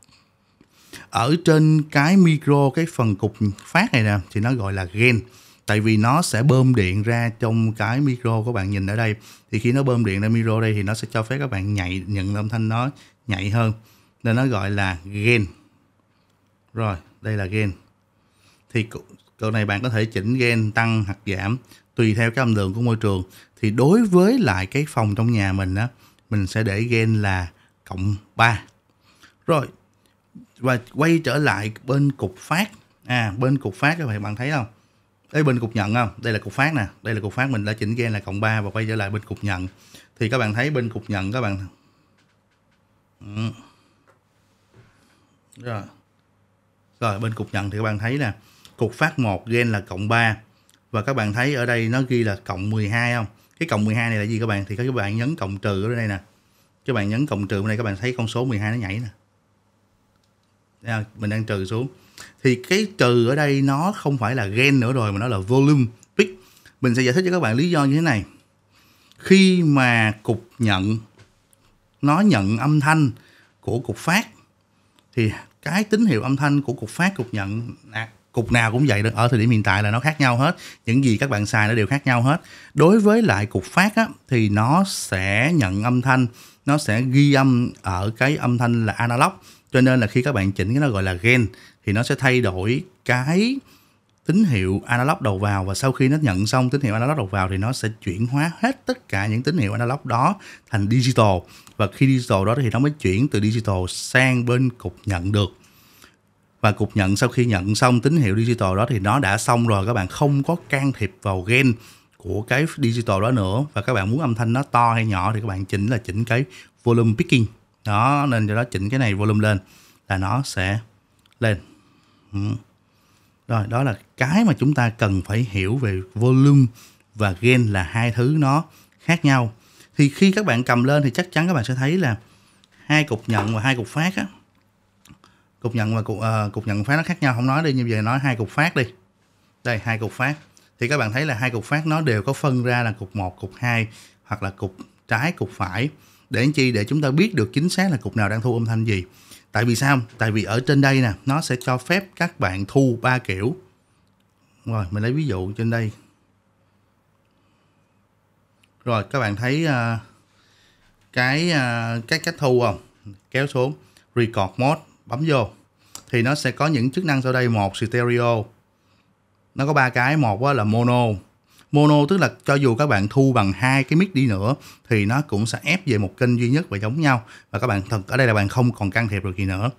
Ở trên cái micro, cái phần cục phát này nè, thì nó gọi là gain Tại vì nó sẽ bơm điện ra trong cái micro các bạn nhìn ở đây. Thì khi nó bơm điện ra micro đây thì nó sẽ cho phép các bạn nhạy, nhận âm thanh nó nhạy hơn. Nên nó gọi là gain Rồi, đây là gain Thì cậu này bạn có thể chỉnh gain tăng hoặc giảm tùy theo cái âm lượng của môi trường thì đối với lại cái phòng trong nhà mình á mình sẽ để gen là cộng 3 rồi và quay trở lại bên cục phát à bên cục phát các bạn thấy không đây bên cục nhận không đây là cục phát nè đây là cục phát mình đã chỉnh gen là cộng 3 và quay trở lại bên cục nhận thì các bạn thấy bên cục nhận các bạn ừ. rồi rồi bên cục nhận thì các bạn thấy nè cục phát 1 gen là cộng 3 và các bạn thấy ở đây nó ghi là cộng 12 không cái cộng 12 này là gì các bạn thì các bạn nhấn cộng trừ ở đây nè các bạn nhấn cộng trừ ở đây các bạn thấy con số 12 nó nhảy nè à, mình đang trừ xuống thì cái trừ ở đây nó không phải là gain nữa rồi mà nó là volume pick mình sẽ giải thích cho các bạn lý do như thế này khi mà cục nhận nó nhận âm thanh của cục phát thì cái tín hiệu âm thanh của cục phát cục nhận cục nào cũng vậy ở thời điểm hiện tại là nó khác nhau hết những gì các bạn xài nó đều khác nhau hết đối với lại cục phát á, thì nó sẽ nhận âm thanh nó sẽ ghi âm ở cái âm thanh là analog cho nên là khi các bạn chỉnh cái nó gọi là gain thì nó sẽ thay đổi cái tín hiệu analog đầu vào và sau khi nó nhận xong tín hiệu analog đầu vào thì nó sẽ chuyển hóa hết tất cả những tín hiệu analog đó thành digital và khi digital đó thì nó mới chuyển từ digital sang bên cục nhận được và cục nhận sau khi nhận xong tín hiệu digital đó thì nó đã xong rồi các bạn không có can thiệp vào gen của cái digital đó nữa và các bạn muốn âm thanh nó to hay nhỏ thì các bạn chỉnh là chỉnh cái volume picking đó nên cho đó chỉnh cái này volume lên là nó sẽ lên ừ. rồi đó là cái mà chúng ta cần phải hiểu về volume và gain là hai thứ nó khác nhau thì khi các bạn cầm lên thì chắc chắn các bạn sẽ thấy là hai cục nhận và hai cục phát á, cục nhận và cục uh, cục nhận phát nó khác nhau không nói đi như vậy nói hai cục phát đi đây hai cục phát thì các bạn thấy là hai cục phát nó đều có phân ra là cục 1, cục 2 hoặc là cục trái cục phải để chi để chúng ta biết được chính xác là cục nào đang thu âm thanh gì tại vì sao tại vì ở trên đây nè nó sẽ cho phép các bạn thu ba kiểu rồi mình lấy ví dụ trên đây rồi các bạn thấy uh, cái uh, cái cách thu không kéo xuống record mode bấm vô thì nó sẽ có những chức năng sau đây một stereo nó có ba cái một là mono mono tức là cho dù các bạn thu bằng hai cái mic đi nữa thì nó cũng sẽ ép về một kênh duy nhất và giống nhau và các bạn thật ở đây là bạn không còn can thiệp được gì nữa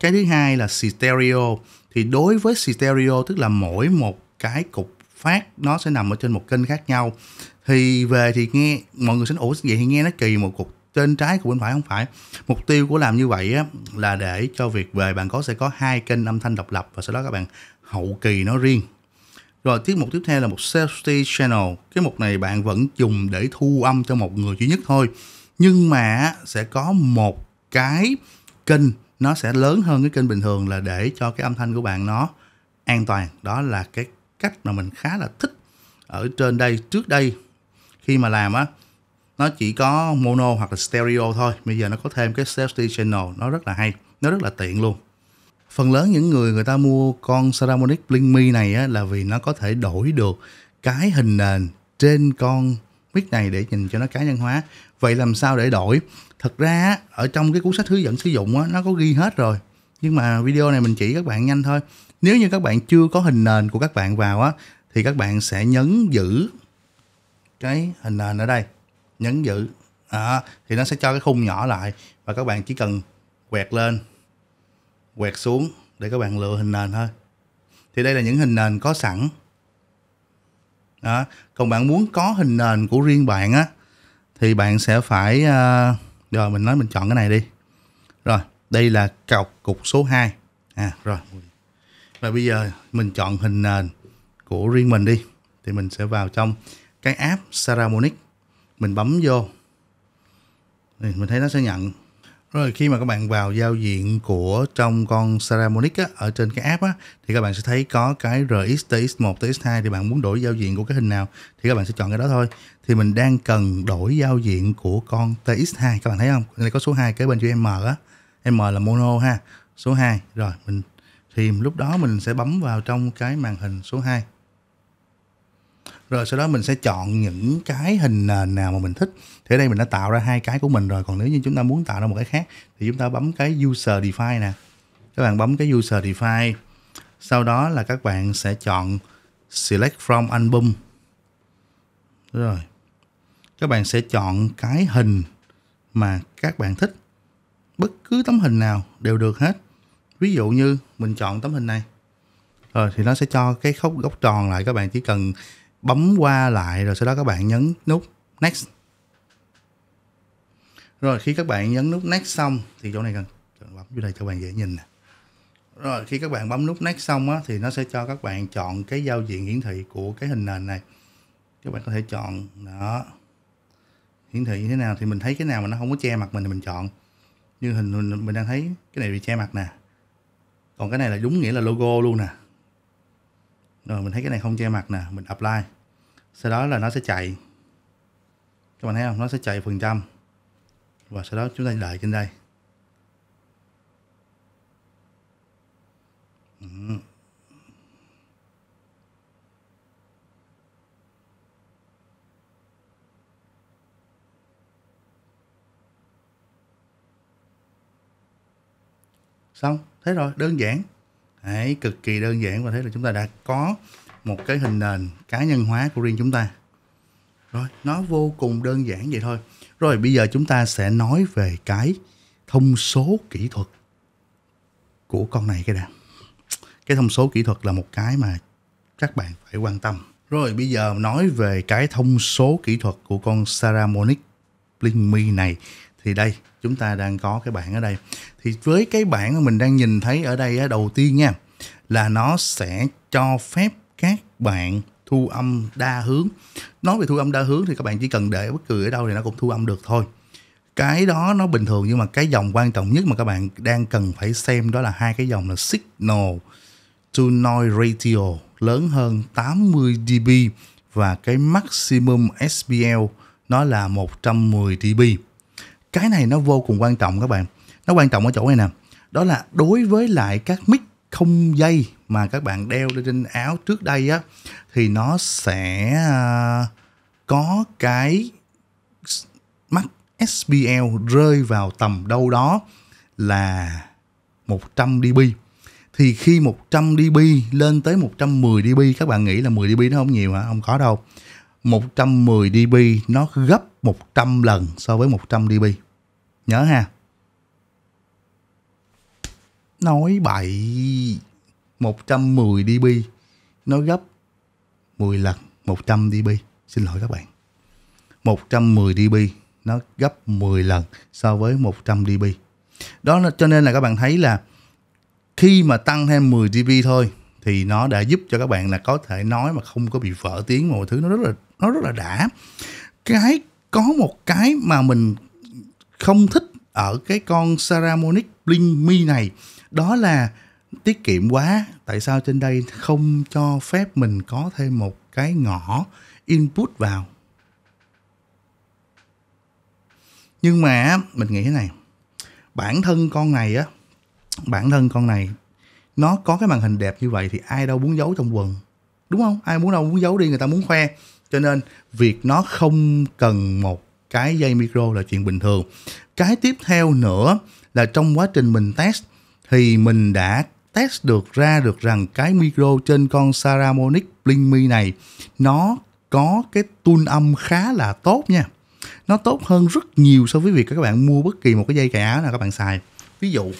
cái thứ hai là stereo thì đối với stereo tức là mỗi một cái cục phát nó sẽ nằm ở trên một kênh khác nhau thì về thì nghe mọi người sẽ ủa vậy thì nghe nó kỳ một cục trên trái của bên phải không phải mục tiêu của làm như vậy á, là để cho việc về bạn có sẽ có hai kênh âm thanh độc lập và sau đó các bạn hậu kỳ nó riêng rồi tiết mục tiếp theo là một safety channel cái mục này bạn vẫn dùng để thu âm cho một người duy nhất thôi nhưng mà sẽ có một cái kênh nó sẽ lớn hơn cái kênh bình thường là để cho cái âm thanh của bạn nó an toàn đó là cái cách mà mình khá là thích ở trên đây trước đây khi mà làm á nó chỉ có mono hoặc là stereo thôi bây giờ nó có thêm cái safety channel nó rất là hay nó rất là tiện luôn phần lớn những người người ta mua con Saramonic Blink Mi này á, là vì nó có thể đổi được cái hình nền trên con mic này để nhìn cho nó cá nhân hóa vậy làm sao để đổi thật ra ở trong cái cuốn sách hướng dẫn sử dụng á, nó có ghi hết rồi nhưng mà video này mình chỉ các bạn nhanh thôi nếu như các bạn chưa có hình nền của các bạn vào á thì các bạn sẽ nhấn giữ cái hình nền ở đây nhấn giữ đó. thì nó sẽ cho cái khung nhỏ lại và các bạn chỉ cần quẹt lên quẹt xuống để các bạn lựa hình nền thôi thì đây là những hình nền có sẵn đó. còn bạn muốn có hình nền của riêng bạn á thì bạn sẽ phải uh, rồi mình nói mình chọn cái này đi rồi đây là cọc cục số 2 à rồi và bây giờ mình chọn hình nền của riêng mình đi thì mình sẽ vào trong cái app Saramonic mình bấm vô thì mình thấy nó sẽ nhận rồi khi mà các bạn vào giao diện của trong con Saramonic á, ở trên cái app á, thì các bạn sẽ thấy có cái RX TX X1 tới 2 thì bạn muốn đổi giao diện của cái hình nào thì các bạn sẽ chọn cái đó thôi. Thì mình đang cần đổi giao diện của con TX2 các bạn thấy không? Đây có số 2 kế bên chữ M á. M là mono ha, số 2. Rồi mình thì lúc đó mình sẽ bấm vào trong cái màn hình số 2 rồi sau đó mình sẽ chọn những cái hình nền à, nào mà mình thích thì ở đây mình đã tạo ra hai cái của mình rồi còn nếu như chúng ta muốn tạo ra một cái khác thì chúng ta bấm cái user define nè các bạn bấm cái user define sau đó là các bạn sẽ chọn select from album rồi các bạn sẽ chọn cái hình mà các bạn thích bất cứ tấm hình nào đều được hết ví dụ như mình chọn tấm hình này rồi thì nó sẽ cho cái khóc góc tròn lại các bạn chỉ cần bấm qua lại rồi sau đó các bạn nhấn nút next rồi khi các bạn nhấn nút next xong thì chỗ này cần bấm vô đây cho bạn dễ nhìn nè rồi khi các bạn bấm nút next xong á, thì nó sẽ cho các bạn chọn cái giao diện hiển thị của cái hình nền này các bạn có thể chọn đó hiển thị như thế nào thì mình thấy cái nào mà nó không có che mặt mình thì mình chọn như hình mình, mình đang thấy cái này bị che mặt nè còn cái này là đúng nghĩa là logo luôn nè rồi mình thấy cái này không che mặt nè mình apply sau đó là nó sẽ chạy các bạn thấy không nó sẽ chạy phần trăm và sau đó chúng ta đợi trên đây xong thế rồi đơn giản Đấy, cực kỳ đơn giản và thế là chúng ta đã có một cái hình nền cá nhân hóa của riêng chúng ta rồi nó vô cùng đơn giản vậy thôi rồi bây giờ chúng ta sẽ nói về cái thông số kỹ thuật của con này cái đã cái thông số kỹ thuật là một cái mà các bạn phải quan tâm rồi bây giờ nói về cái thông số kỹ thuật của con Saramonic Blink Mi này thì đây chúng ta đang có cái bảng ở đây thì với cái bảng mình đang nhìn thấy ở đây đầu tiên nha là nó sẽ cho phép các bạn thu âm đa hướng nói về thu âm đa hướng thì các bạn chỉ cần để bất cứ ở đâu thì nó cũng thu âm được thôi cái đó nó bình thường nhưng mà cái dòng quan trọng nhất mà các bạn đang cần phải xem đó là hai cái dòng là signal to noise ratio lớn hơn 80 dB và cái maximum SPL nó là 110 dB cái này nó vô cùng quan trọng các bạn nó quan trọng ở chỗ này nè đó là đối với lại các mic không dây mà các bạn đeo lên trên áo trước đây á thì nó sẽ à, có cái mắt SBL rơi vào tầm đâu đó là 100 dB thì khi 100 dB lên tới 110 dB các bạn nghĩ là 10 dB nó không nhiều hả? Không có đâu. 110 dB nó gấp 100 lần so với 100 dB. Nhớ ha. Nói bậy. 110 dB nó gấp 10 lần 100 dB. Xin lỗi các bạn. 110 dB nó gấp 10 lần so với 100 dB. Đó là cho nên là các bạn thấy là khi mà tăng thêm 10 dB thôi thì nó đã giúp cho các bạn là có thể nói mà không có bị vỡ tiếng mà mọi thứ nó rất là nó rất là đã cái có một cái mà mình không thích ở cái con Saramonic Blink Mi này đó là tiết kiệm quá tại sao trên đây không cho phép mình có thêm một cái ngõ input vào nhưng mà mình nghĩ thế này bản thân con này á bản thân con này nó có cái màn hình đẹp như vậy thì ai đâu muốn giấu trong quần đúng không ai muốn đâu muốn giấu đi người ta muốn khoe cho nên việc nó không cần một cái dây micro là chuyện bình thường cái tiếp theo nữa là trong quá trình mình test thì mình đã test được ra được rằng cái micro trên con Saramonic Blink này nó có cái tune âm khá là tốt nha nó tốt hơn rất nhiều so với việc các bạn mua bất kỳ một cái dây cài áo nào các bạn xài ví dụ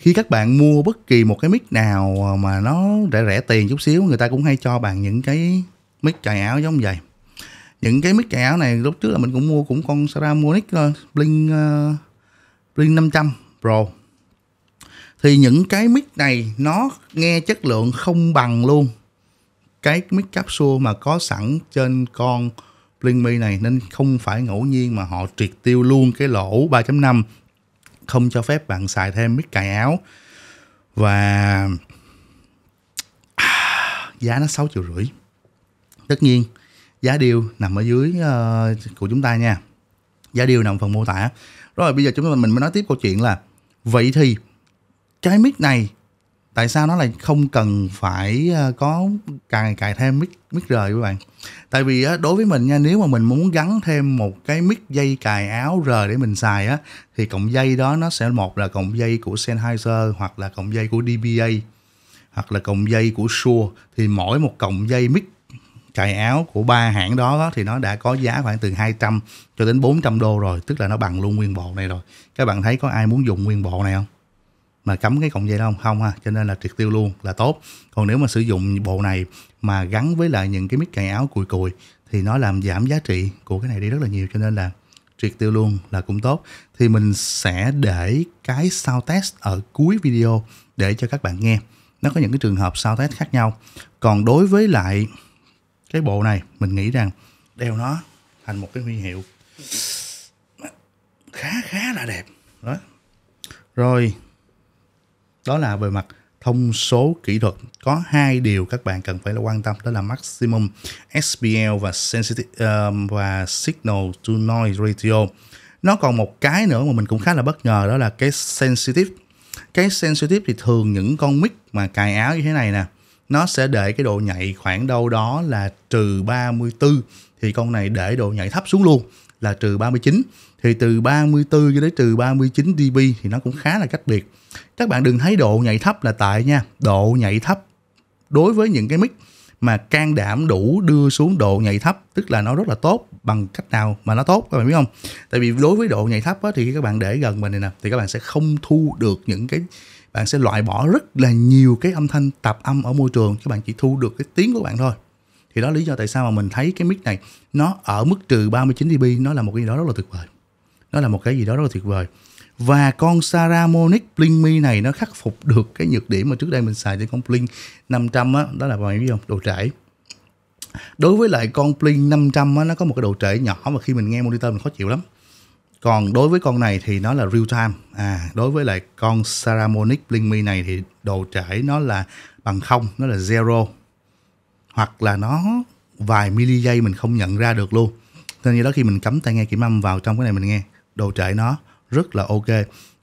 khi các bạn mua bất kỳ một cái mic nào mà nó rẻ rẻ tiền chút xíu người ta cũng hay cho bạn những cái mic chài áo giống vậy những cái mic chài áo này lúc trước là mình cũng mua cũng con sara Saramonic ờ, Blink uh, Blink 500 Pro thì những cái mic này nó nghe chất lượng không bằng luôn cái mic capsule mà có sẵn trên con Blink Mi này nên không phải ngẫu nhiên mà họ triệt tiêu luôn cái lỗ 3.5 không cho phép bạn xài thêm mic cài áo và à, giá nó 6 triệu rưỡi tất nhiên giá điều nằm ở dưới uh, của chúng ta nha giá điều nằm phần mô tả rồi bây giờ chúng ta mình mới nói tiếp câu chuyện là vậy thì cái mic này tại sao nó lại không cần phải ờ, có cài cài thêm mic mic rời các bạn tại vì á, đối với mình nha nếu mà mình muốn gắn thêm một cái mic dây cài áo rờ để mình xài á thì cọng dây đó nó sẽ một là cọng dây của Sennheiser hoặc là cọng dây của DBA hoặc là cọng dây của Shure thì mỗi một cọng dây mic cài áo của ba hãng đó, đó thì nó đã có giá khoảng từ 200 cho đến 400 đô rồi, tức là nó bằng luôn nguyên bộ này rồi. Các bạn thấy có ai muốn dùng nguyên bộ này không? mà cấm cái cọng dây đó không không ha cho nên là triệt tiêu luôn là tốt còn nếu mà sử dụng bộ này mà gắn với lại những cái mít cài áo cùi cùi thì nó làm giảm giá trị của cái này đi rất là nhiều cho nên là triệt tiêu luôn là cũng tốt thì mình sẽ để cái sound test ở cuối video để cho các bạn nghe nó có những cái trường hợp sound test khác nhau còn đối với lại cái bộ này mình nghĩ rằng đeo nó thành một cái huy hiệu khá khá là đẹp đó rồi đó là về mặt thông số kỹ thuật có hai điều các bạn cần phải là quan tâm đó là maximum SPL và sensitive um, và signal to noise ratio nó còn một cái nữa mà mình cũng khá là bất ngờ đó là cái sensitive cái sensitive thì thường những con mic mà cài áo như thế này nè nó sẽ để cái độ nhạy khoảng đâu đó là trừ 34 thì con này để độ nhạy thấp xuống luôn là trừ 39 thì từ 34 cho đến trừ 39 dB thì nó cũng khá là cách biệt các bạn đừng thấy độ nhạy thấp là tại nha độ nhạy thấp đối với những cái mic mà can đảm đủ đưa xuống độ nhạy thấp tức là nó rất là tốt bằng cách nào mà nó tốt các bạn biết không tại vì đối với độ nhạy thấp á, thì các bạn để gần mình này nè thì các bạn sẽ không thu được những cái bạn sẽ loại bỏ rất là nhiều cái âm thanh tạp âm ở môi trường các bạn chỉ thu được cái tiếng của bạn thôi thì đó là lý do tại sao mà mình thấy cái mic này nó ở mức trừ 39 dB nó là một cái gì đó rất là tuyệt vời nó là một cái gì đó rất là tuyệt vời và con Saramonic Blink Mi này nó khắc phục được cái nhược điểm mà trước đây mình xài trên con Blink 500 á, đó, đó là bạn biết không, độ trải Đối với lại con Blink 500 á, nó có một cái độ trễ nhỏ mà khi mình nghe monitor mình khó chịu lắm. Còn đối với con này thì nó là real time. À, đối với lại con Saramonic Blink Mi này thì độ trễ nó là bằng không, nó là zero. Hoặc là nó vài mili giây mình không nhận ra được luôn. Nên như đó khi mình cắm tai nghe kiểm âm vào trong cái này mình nghe độ trễ nó rất là ok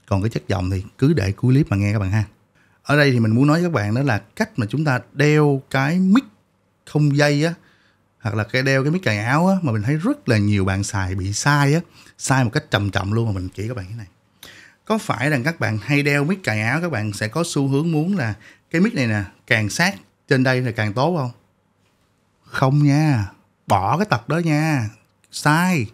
còn cái chất giọng thì cứ để cuối clip mà nghe các bạn ha ở đây thì mình muốn nói với các bạn đó là cách mà chúng ta đeo cái mic không dây á hoặc là cái đeo cái mic cài áo á mà mình thấy rất là nhiều bạn xài bị sai á sai một cách trầm trọng luôn mà mình chỉ các bạn thế này có phải rằng các bạn hay đeo mic cài áo các bạn sẽ có xu hướng muốn là cái mic này nè càng sát trên đây thì càng tốt không không nha bỏ cái tập đó nha sai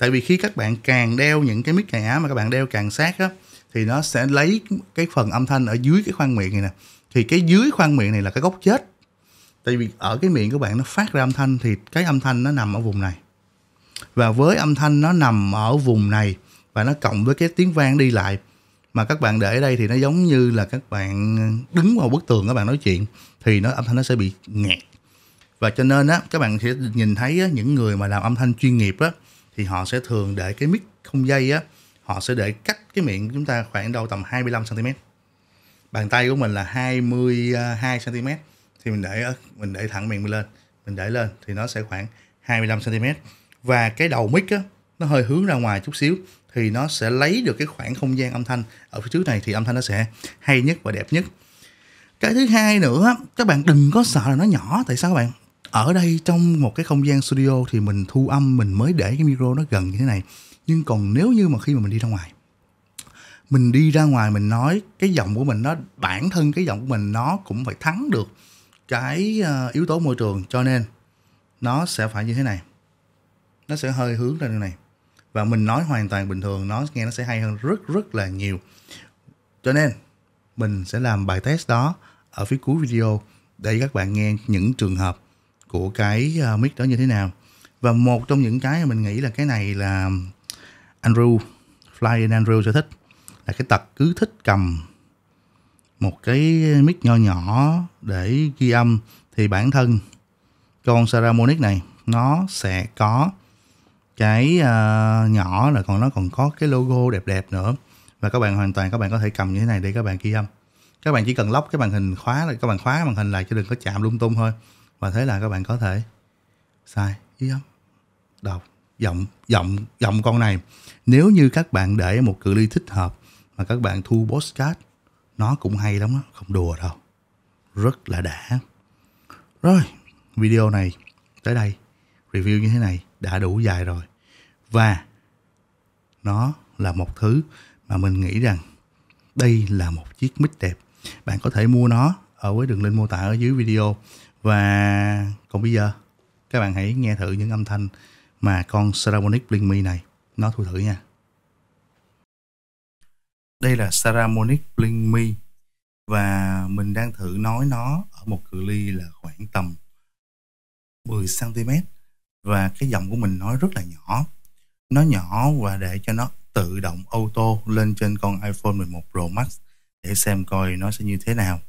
tại vì khi các bạn càng đeo những cái mic này á mà các bạn đeo càng sát á thì nó sẽ lấy cái phần âm thanh ở dưới cái khoang miệng này nè thì cái dưới khoang miệng này là cái gốc chết tại vì ở cái miệng của bạn nó phát ra âm thanh thì cái âm thanh nó nằm ở vùng này và với âm thanh nó nằm ở vùng này và nó cộng với cái tiếng vang đi lại mà các bạn để ở đây thì nó giống như là các bạn đứng vào bức tường các bạn nói chuyện thì nó âm thanh nó sẽ bị nghẹt và cho nên á các bạn sẽ nhìn thấy á, những người mà làm âm thanh chuyên nghiệp á thì họ sẽ thường để cái mic không dây á họ sẽ để cách cái miệng chúng ta khoảng đâu tầm 25 cm bàn tay của mình là 22 cm thì mình để mình để thẳng miệng mình lên mình để lên thì nó sẽ khoảng 25 cm và cái đầu mic á nó hơi hướng ra ngoài chút xíu thì nó sẽ lấy được cái khoảng không gian âm thanh ở phía trước này thì âm thanh nó sẽ hay nhất và đẹp nhất cái thứ hai nữa các bạn đừng có sợ là nó nhỏ tại sao các bạn ở đây trong một cái không gian studio thì mình thu âm mình mới để cái micro nó gần như thế này nhưng còn nếu như mà khi mà mình đi ra ngoài mình đi ra ngoài mình nói cái giọng của mình nó bản thân cái giọng của mình nó cũng phải thắng được cái ờ, yếu tố môi trường cho nên nó sẽ phải như thế này nó sẽ hơi hướng ra như này và mình nói hoàn toàn bình thường nó nghe nó sẽ hay hơn rất rất là nhiều cho nên mình sẽ làm bài test đó ở phía cuối video để các bạn nghe những trường hợp của cái ờ, mic đó như thế nào và một trong những cái mình nghĩ là cái này là Andrew Flying Andrew sẽ thích là cái tật cứ thích cầm một cái mic nho nhỏ để ghi âm thì bản thân con Saramonic này nó sẽ có cái uh, nhỏ là còn nó còn có cái logo đẹp đẹp nữa và các bạn hoàn toàn các bạn có thể cầm như thế này để các bạn ghi âm các bạn chỉ cần lóc cái màn hình khóa là các bạn khóa màn hình lại cho đừng có chạm lung tung thôi và thế là các bạn có thể sai ý không đọc giọng giọng giọng con này nếu như các bạn để một cự ly thích hợp mà các bạn thu postcard nó cũng hay lắm đó. không đùa đâu rất là đã rồi video này tới đây review như thế này đã đủ dài rồi và nó là một thứ mà mình nghĩ rằng đây là một chiếc mic đẹp bạn có thể mua nó ở với đường link mô tả ở dưới video và còn bây giờ các bạn hãy nghe thử những âm thanh mà con Saramonic Blingmi này nó thu thử nha. Đây là Saramonic Blingmi và mình đang thử nói nó ở một cự ly là khoảng tầm 10 cm và cái giọng của mình nói rất là nhỏ. Nó nhỏ và để cho nó tự động auto lên trên con iPhone 11 Pro Max để xem coi nó sẽ như thế nào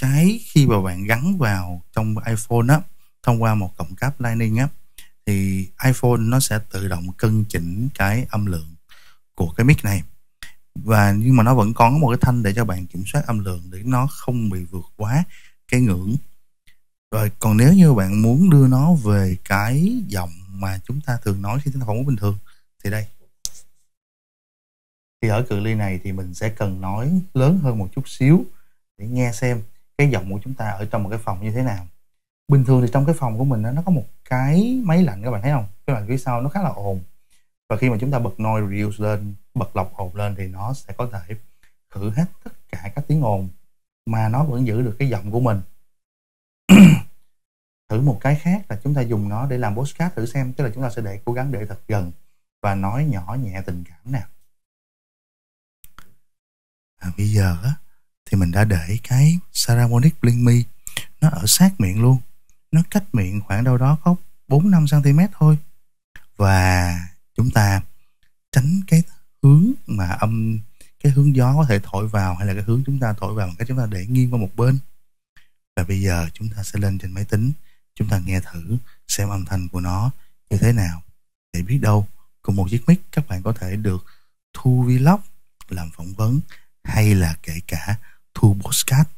cái khi mà bạn gắn vào trong iPhone á thông qua một cổng cáp Lightning á thì iPhone nó sẽ tự động cân chỉnh cái âm lượng của cái mic này và nhưng mà nó vẫn còn có một cái thanh để cho bạn kiểm soát âm lượng để nó không bị vượt quá cái ngưỡng rồi còn nếu như bạn muốn đưa nó về cái giọng mà chúng ta thường nói khi chúng ta phỏng bình thường thì đây thì ở cự ly này thì mình sẽ cần nói lớn hơn một chút xíu để nghe xem cái giọng của chúng ta ở trong một cái phòng như thế nào bình thường thì trong cái phòng của mình nó có một cái máy lạnh các bạn thấy không cái lạnh phía sau nó khá là ồn và khi mà chúng ta bật noise reduce lên bật lọc ồn lên thì nó sẽ có thể khử hết tất cả các tiếng ồn mà nó vẫn giữ được cái giọng của mình thử một cái khác là chúng ta dùng nó để làm postcard thử xem tức là chúng ta sẽ để cố gắng để thật gần và nói nhỏ nhẹ tình cảm nè à, bây giờ á thì mình đã để cái Saramonic Blink Me nó ở sát miệng luôn nó cách miệng khoảng đâu đó có 4-5cm thôi và chúng ta tránh cái hướng mà âm cái hướng gió có thể thổi vào hay là cái hướng chúng ta thổi vào cái chúng ta để nghiêng qua một bên và bây giờ chúng ta sẽ lên trên máy tính chúng ta nghe thử xem âm thanh của nó như thế nào để biết đâu cùng một chiếc mic các bạn có thể được thu vlog làm phỏng vấn hay là kể cả Thu Postcard